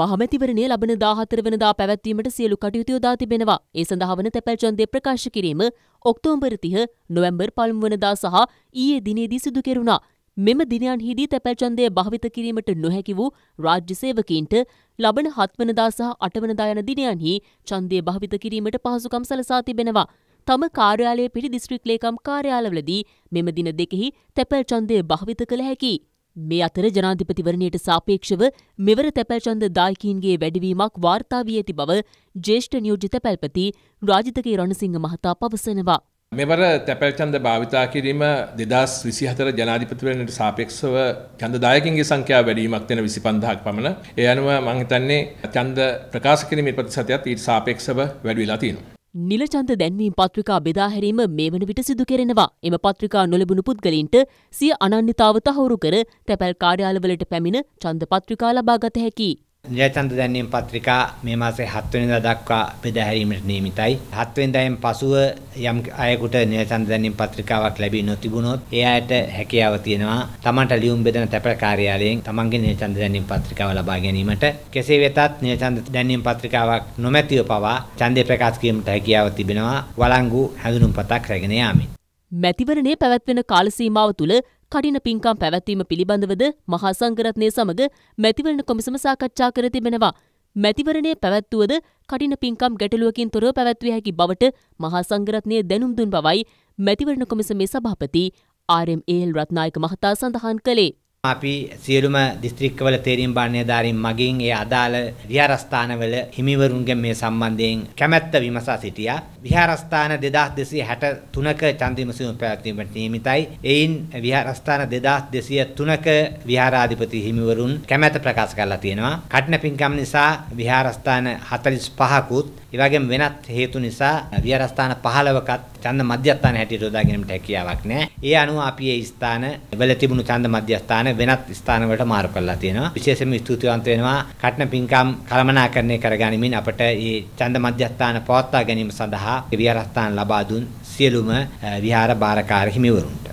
මහමැතිවරණය ලබන දාහතර වනදා පැවැත්වීමට සියලු කටයුතු යොදා තිබෙනවා. ඒ සඳහා වන තැපැල් ඡන්දය ප්‍රකාශ කිරීම ඔක්තෝබර් 30 නොවැම්බර් 1 වනදා සහ ඊයේ දිනේදී සිදු කෙරුණා. මෙම දිනයන්හිදී තැපැල් ඡන්දය භාවිත කිරීමට නොහැකි වූ රාජ්‍ය සේවකීන්ට ලබන 7 වනදා සහ 8 වනදා යන දිනයන්හි ඡන්දය භාවිත කිරීමට පහසුකම් සලසා තිබෙනවා. තම කාර්යාලය පිරි දිස්ත්‍රික් ලේකම් කාර්යාලවලදී මෙම දින දෙකෙහි තැපැල් ඡන්දය භාවිත කළ හැකියි. මේ අතර ජනාධිපතිවරණයට සාපේක්ෂව මෙවර තැපැල්චන්ද දායකීන්ගේ වැඩිවීමක් වාර්තා වී ඇති බව ජේෂ්ඨ නියෝජිත පැල්පති රාජිතකේ රණසිංහ මහතා පවසනවා. මෙවර තැපැල්චන්ද භාවිතා කිරීම දෙදස් විසිහතර ජනාධිපතිවරණයට සාපේක්ෂව චන්දදායකින්ගේ සංඛ්‍යාව වැඩීමක් වෙන විසි පන්දහක් පමණ ඒ අනුව මංහිතන්නේ චන්ද ප්‍රකාශ කිරීමේ ප්‍රතිශතයක් ඊට සාපේක්ෂව වැඩිවෙලා තියෙනවා. නිලචන්ත දැන්වීම් පත්‍රිකා බෙදාහැරීම මේ වන විට සිදු කෙරෙනවා. එම පත්‍රිකා නොලබුණු පුද්ගලින්ට සිය අනන්‍යතාව තහවුරු කර තැපැල් කාර්යාලවලට පැමිණ චන්ද පත්‍රිකා ලබාගත හැකි. ජයචන්ද දැන්වීම පත්‍රිකා මේ මාසේ 7 වෙනිදා දක්වා බෙදා හැරීමට නියමිතයි. 7 වෙනිදායෙන් පසුව යම් අයෙකුට ජයචන්ද දැන්වීම පත්‍රිකාවක් ලැබී නොතිබුණොත් ඒ අයට හැකියාව තියෙනවා තමන්ට ලියුම් බෙදන තැපැල් කාර්යාලයෙන් තමන්ගේ ජයචන්ද දැන්වීම පත්‍රිකාව ලබා ගැනීමට. කෙසේ වෙතත් ජයචන්ද දැන්වීම පත්‍රිකාවක් නොමැතිව පවා ඡන්දය ප්‍රකාශ කිරීමට හැකියාව තිබෙනවා වළංගු හැඳුනුම්පතක් රැගෙන යාමෙන්. මැතිවරණය පැවැත්වෙන කාලසීමාව තුළ කඩින පින්කම් පැවැත්වීම පිළිබඳවද මහා සංඝරත්නය සමග මැතිවරණ කොමිසම සාකච්ඡා කර තිබෙනවා. මැතිවරණය පැවැත්වුවද කඩින පින්කම් ගැටලුවකින් තොරව පැවැත්විය හැකි බවට මහා සංඝරත්නය දැනුම් දුන් බවයි මැතිවරණ කොමිසමේ සභාපති ආර්.එම්.ඒල් රත්නායක මහතා සඳහන් කළේ. අපි සියලුම දිස්ත්‍රික්කවල තේරීම් බාණ්‍යධාරීන් මගින් ඒ අදාළ විහාරස්ථානවල හිමිවරුන්ගෙන් මේ සම්බන්ධයෙන් කැමැත්ත විමසා සිටියා. විහාරස්ථාන 2263ක චන්දිමසිම පැවැත්වීමට නියමිතයි. එයින් විහාරස්ථාන 2203ක විහාරාධිපති හිමිවරුන් කැමැත්ත ප්‍රකාශ කරලා තියෙනවා. කටන පින්කම් නිසා විහාරස්ථාන 45කුත්, ඒ වෙනත් හේතු නිසා විහාරස්ථාන 15කත් ඡන්ද මධ්‍යස්ථාන හැටියට යොදා ගැනීමට හැකියාවක් නැහැ. ඒ අනුව අපි ඒ ස්ථාන වල තිබුණු ඡන්ද මධ්‍යස්ථාන වෙනත් ස්ථාන වලට මාරු කරලා තියෙනවා. විශේෂයෙන්ම ස්තුතිවන්ත වෙනවා කටන පින්කම් කළමනාකරණය කරගනිමින් අපට මේ ඡන්ද මධ්‍යස්ථාන පවත්වා ගැනීම සඳහා විහාරස්ථාන ලබා දුන් සියලුම විහාර භාරකාර හිමිවරුන්ට